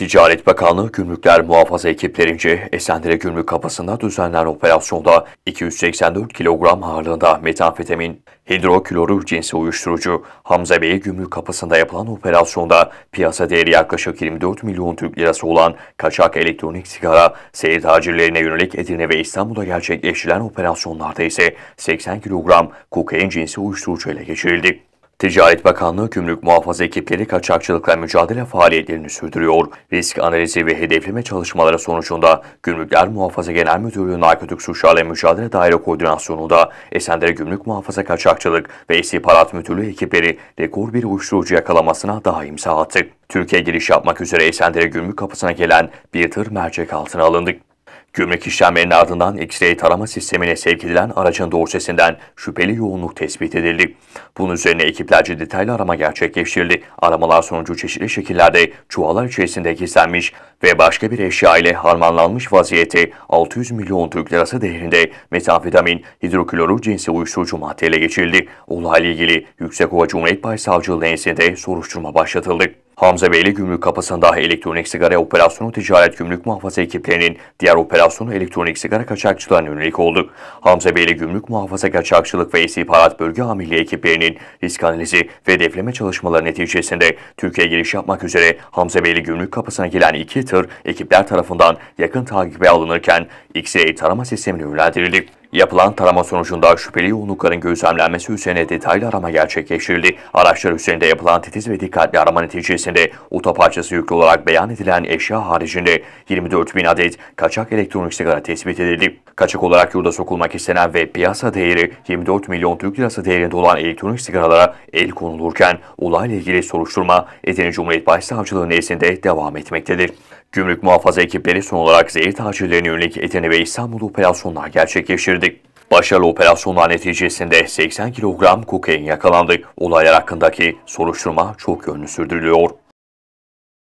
Ticaret Bakanlığı gümrükler muhafaza ekiplerince Esenlere gümrük kapısında düzenlenen operasyonda 284 kilogram ağırlığında metanfetamin, hidroklorür cinsi uyuşturucu Hamza Bey'e gümrük kapısında yapılan operasyonda piyasa değeri yaklaşık 24 milyon Türk lirası olan kaçak elektronik sigara, seyir tacirlerine yönelik Edirne ve İstanbul'da gerçekleştirilen operasyonlarda ise 80 kilogram kokain cinsi uyuşturucu ele geçirildi. Ticaret Bakanlığı Gümrük Muhafaza ekipleri kaçakçılıkla mücadele faaliyetlerini sürdürüyor. Risk analizi ve hedefleme çalışmaları sonucunda Gümrükler Muhafaza Genel Müdürlüğü Narkotik Suçlarla Mücadele Daire Koordinasyonu'nda Esenler Gümrük Muhafaza Kaçakçılık ve İstihbarat Müdürlüğü ekipleri rekor bir uyuşturucu yakalamasına daha imza attı. Türkiye giriş yapmak üzere Esenler Gümrük kapısına gelen bir tır mercek altına alındı. Gümrük işlemlerinin ardından X-ray tarama sistemine sevk edilen aracın dorsesinden şüpheli yoğunluk tespit edildi. Bunun üzerine ekiplerce detaylı arama gerçekleştirildi. Aramalar sonucu çeşitli şekillerde çuvallar içerisinde gizlenmiş ve başka bir eşya ile harmanlanmış vaziyette 600 milyon Türk lirası değerinde metamfetamin, hidroklorür cinsi uyuşturucu maddeyle geçirildi. Olayla ilgili yüksek Yüksekova Cumhuriyet Başsavcılığı lensinde soruşturma başlatıldı. Hamza Beyli gümrük kapısında elektronik sigara operasyonu ticaret gümrük muhafaza ekiplerinin diğer operasyonu elektronik sigara kaçakçılarına yönelik oldu. Hamza Beyli gümrük muhafaza kaçakçılık ve istihbarat bölge amirliği ekiplerinin risk analizi ve defleme çalışmaları neticesinde Türkiye giriş yapmak üzere Hamza Beyli gümrük kapısına gelen iki tır ekipler tarafından yakın takibe alınırken X-ray tarama sistemine yönlendirildi. Yapılan tarama sonucunda şüpheli yoğunlukların gözlemlenmesi üzerine detaylı arama gerçekleştirildi. Araçlar üzerinde yapılan titiz ve dikkatli arama neticesinde uta parçası yüklü olarak beyan edilen eşya haricinde 24 bin adet kaçak elektronik sigara tespit edildi. Kaçak olarak yurda sokulmak istenen ve piyasa değeri 24 milyon Türk lirası değerinde olan elektronik sigaralara el konulurken olayla ilgili soruşturma Edirne Cumhuriyet Başsavcılığı nezdinde devam etmektedir. Gümrük muhafaza ekipleri son olarak zehir tacirlerine yönelik Edirne ve İstanbul operasyonlar gerçekleştirdik. Başarılı operasyonlar neticesinde 80 kilogram kokain yakalandı. Olaylar hakkındaki soruşturma çok yönlü sürdürülüyor.